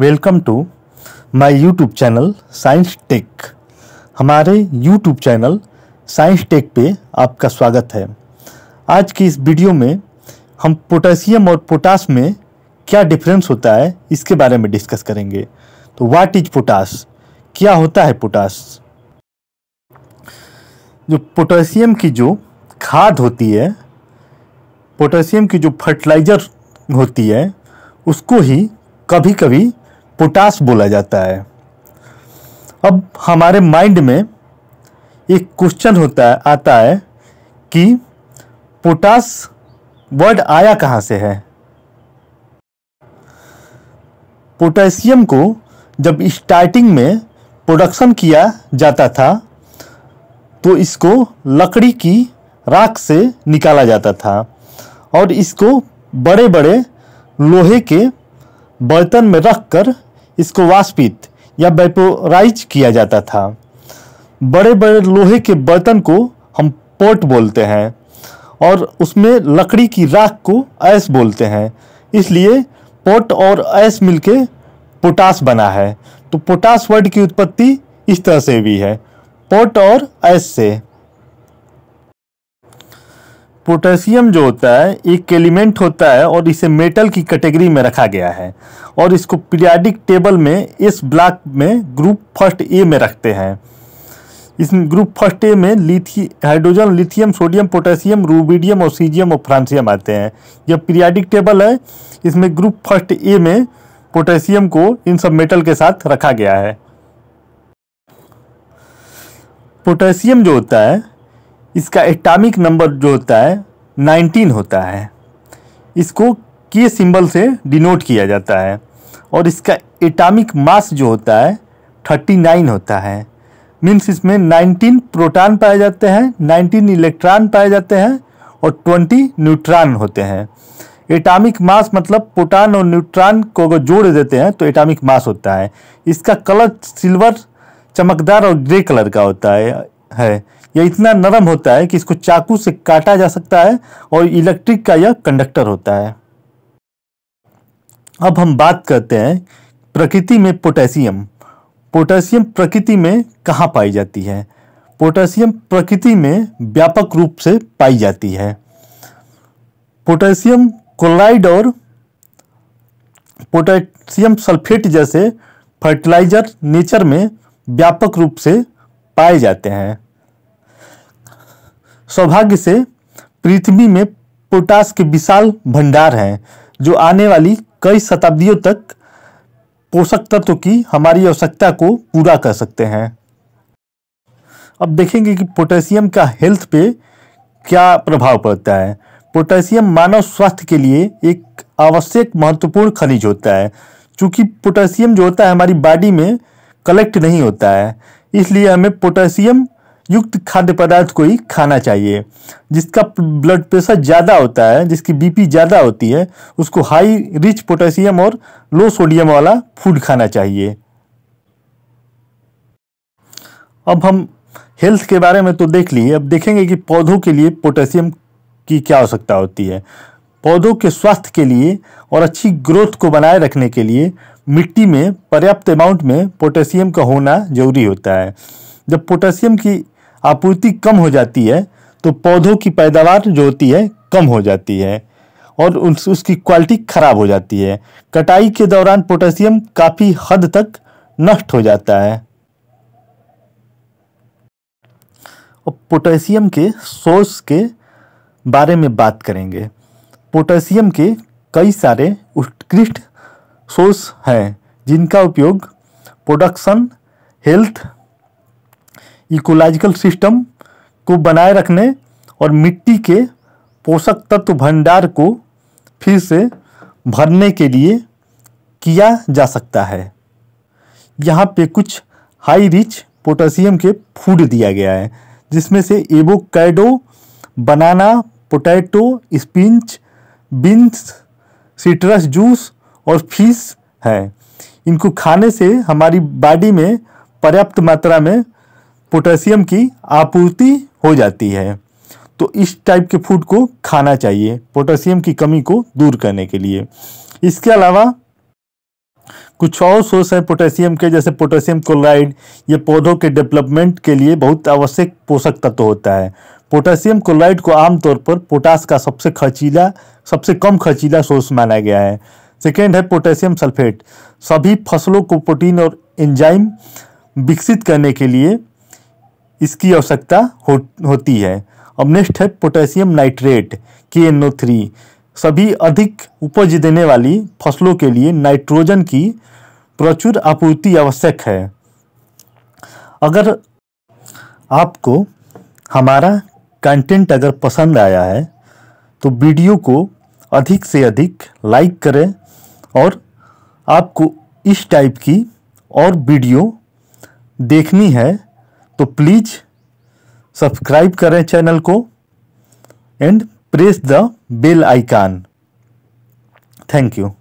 Welcome to my YouTube channel science tech हमारे YouTube channel science tech पे आपका स्वागत है आज की इस वीडियो में हम पोटेशियम और पोटास में क्या डिफरेंस होता है इसके बारे में डिस्कस करेंगे तो व्हाट इज पोटास क्या होता है पोटास जो पोटेशियम की जो खाद होती है पोटेशियम की जो फर्टिलाइज़र होती है उसको ही कभी कभी पोटास बोला जाता है अब हमारे माइंड में एक क्वेश्चन होता है आता है कि पोटास वर्ड आया कहाँ से है पोटेशियम को जब स्टार्टिंग में प्रोडक्शन किया जाता था तो इसको लकड़ी की राख से निकाला जाता था और इसको बड़े बड़े लोहे के बर्तन में रख कर इसको वाष्पित या वेपोराइज किया जाता था बड़े बड़े लोहे के बर्तन को हम पोट बोलते हैं और उसमें लकड़ी की राख को ऐस बोलते हैं इसलिए पोट और ऐस मिलके पोटास बना है तो पोटास वर्ड की उत्पत्ति इस तरह से भी है पोट और ऐस से पोटेशियम जो होता है एक एलिमेंट होता है और इसे मेटल की कैटेगरी में रखा गया है और इसको पीरियाडिक टेबल में इस ब्लॉक में ग्रुप फर्स्ट ए में रखते हैं इस ग्रुप फर्स्ट ए में लिथी hydrogen lithium sodium potassium rubidium और सीजियम और फ्रांसियम आते हैं यह पीरियाडिक टेबल है इसमें ग्रुप फर्स्ट ए में पोटेशियम को इन सब मेटल के साथ रखा गया है पोटेशियम जो होता है इसका एटामिक नंबर जो होता है नाइनटीन होता है इसको के सिंबल से डिनोट किया जाता है और इसका एटामिक मास जो होता है थर्टी नाइन होता है मीन्स इसमें नाइनटीन प्रोटॉन पाए जाते हैं नाइनटीन इलेक्ट्रॉन पाए जाते हैं और ट्वेंटी न्यूट्रॉन होते हैं एटामिक मास मतलब प्रोटॉन और न्यूट्रॉन को अगर जोड़ देते हैं तो एटामिक मास होता है इसका कलर सिल्वर चमकदार और ग्रे कलर का होता है, है। यह इतना नरम होता है कि इसको चाकू से काटा जा सकता है और इलेक्ट्रिक का यह कंडक्टर होता है अब हम बात करते हैं प्रकृति में पोटेशियम पोटेशियम प्रकृति में कहाँ पाई जाती है पोटेशियम प्रकृति में व्यापक रूप से पाई जाती है पोटेशियम क्लोराइड और पोटेशियम सल्फेट जैसे फर्टिलाइजर नेचर में व्यापक रूप से पाए जाते हैं सौभाग्य से पृथ्वी में पोटास के विशाल भंडार हैं जो आने वाली कई शताब्दियों तक पोषक तत्व की हमारी आवश्यकता को पूरा कर सकते हैं अब देखेंगे कि पोटेशियम का हेल्थ पे क्या प्रभाव पड़ता है पोटेशियम मानव स्वास्थ्य के लिए एक आवश्यक महत्वपूर्ण खनिज होता है क्योंकि पोटेशियम जो होता है हमारी बॉडी में कलेक्ट नहीं होता है इसलिए हमें पोटेशियम युक्त खाद्य पदार्थ को ही खाना चाहिए जिसका ब्लड प्रेशर ज़्यादा होता है जिसकी बीपी ज़्यादा होती है उसको हाई रिच पोटेशियम और लो सोडियम वाला फूड खाना चाहिए अब हम हेल्थ के बारे में तो देख लिए अब देखेंगे कि पौधों के लिए पोटेशियम की क्या आवश्यकता होती है पौधों के स्वास्थ्य के लिए और अच्छी ग्रोथ को बनाए रखने के लिए मिट्टी में पर्याप्त अमाउंट में पोटेशियम का होना जरूरी होता है जब पोटेशियम की आपूर्ति कम हो जाती है तो पौधों की पैदावार जो होती है कम हो जाती है और उस, उसकी क्वालिटी खराब हो जाती है कटाई के दौरान पोटेशियम काफ़ी हद तक नष्ट हो जाता है और पोटेशियम के सोर्स के बारे में बात करेंगे पोटेशियम के कई सारे उत्कृष्ट सोर्स हैं जिनका उपयोग प्रोडक्शन हेल्थ इकोलॉजिकल सिस्टम को बनाए रखने और मिट्टी के पोषक तत्व भंडार को फिर से भरने के लिए किया जा सकता है यहाँ पे कुछ हाई रिच पोटेशियम के फूड दिया गया है जिसमें से avocado banana potato spinach beans citrus juice और फिश है इनको खाने से हमारी बॉडी में पर्याप्त मात्रा में पोटेशियम की आपूर्ति हो जाती है तो इस टाइप के फूड को खाना चाहिए पोटेशियम की कमी को दूर करने के लिए इसके अलावा कुछ और सोर्स हैं पोटेशियम के जैसे पोटेशियम क्लोराइड ये पौधों के डेवलपमेंट के लिए बहुत आवश्यक पोषक तत्व होता है पोटेशियम क्लोराइड को आमतौर पर पोटास का सबसे खर्चीला सबसे कम खर्चीला सोर्स माना गया है सेकेंड है पोटेशियम सल्फेट सभी फसलों को प्रोटीन और एंजाइम विकसित करने के लिए इसकी आवश्यकता हो, होती है अब नेक्स्ट है potassium nitrate K N O three सभी अधिक उपज देने वाली फसलों के लिए नाइट्रोजन की प्रचुर आपूर्ति आवश्यक है अगर आपको हमारा कंटेंट अगर पसंद आया है तो वीडियो को अधिक से अधिक लाइक करें और आपको इस टाइप की और वीडियो देखनी है तो प्लीज़ सब्सक्राइब करें चैनल को and press the bell icon thank you